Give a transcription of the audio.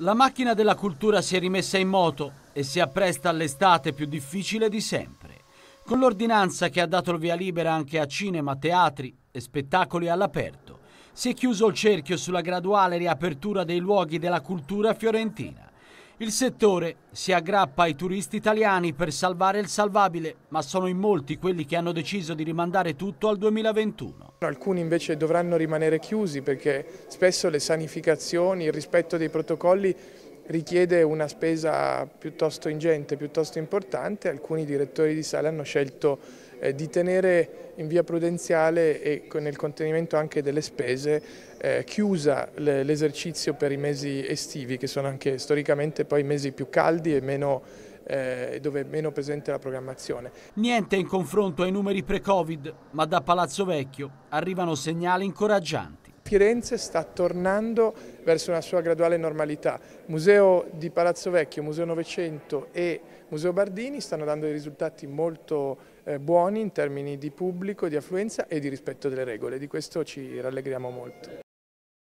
La macchina della cultura si è rimessa in moto e si appresta all'estate più difficile di sempre, con l'ordinanza che ha dato il via libera anche a cinema, teatri e spettacoli all'aperto. Si è chiuso il cerchio sulla graduale riapertura dei luoghi della cultura fiorentina. Il settore si aggrappa ai turisti italiani per salvare il salvabile, ma sono in molti quelli che hanno deciso di rimandare tutto al 2021. Alcuni invece dovranno rimanere chiusi perché spesso le sanificazioni, il rispetto dei protocolli richiede una spesa piuttosto ingente, piuttosto importante. Alcuni direttori di sale hanno scelto eh, di tenere in via prudenziale e nel contenimento anche delle spese eh, chiusa l'esercizio per i mesi estivi, che sono anche storicamente poi i mesi più caldi e meno eh, dove è meno presente la programmazione. Niente in confronto ai numeri pre-Covid, ma da Palazzo Vecchio arrivano segnali incoraggianti. Firenze sta tornando verso una sua graduale normalità. Museo di Palazzo Vecchio, Museo Novecento e Museo Bardini stanno dando dei risultati molto eh, buoni in termini di pubblico, di affluenza e di rispetto delle regole. Di questo ci rallegriamo molto.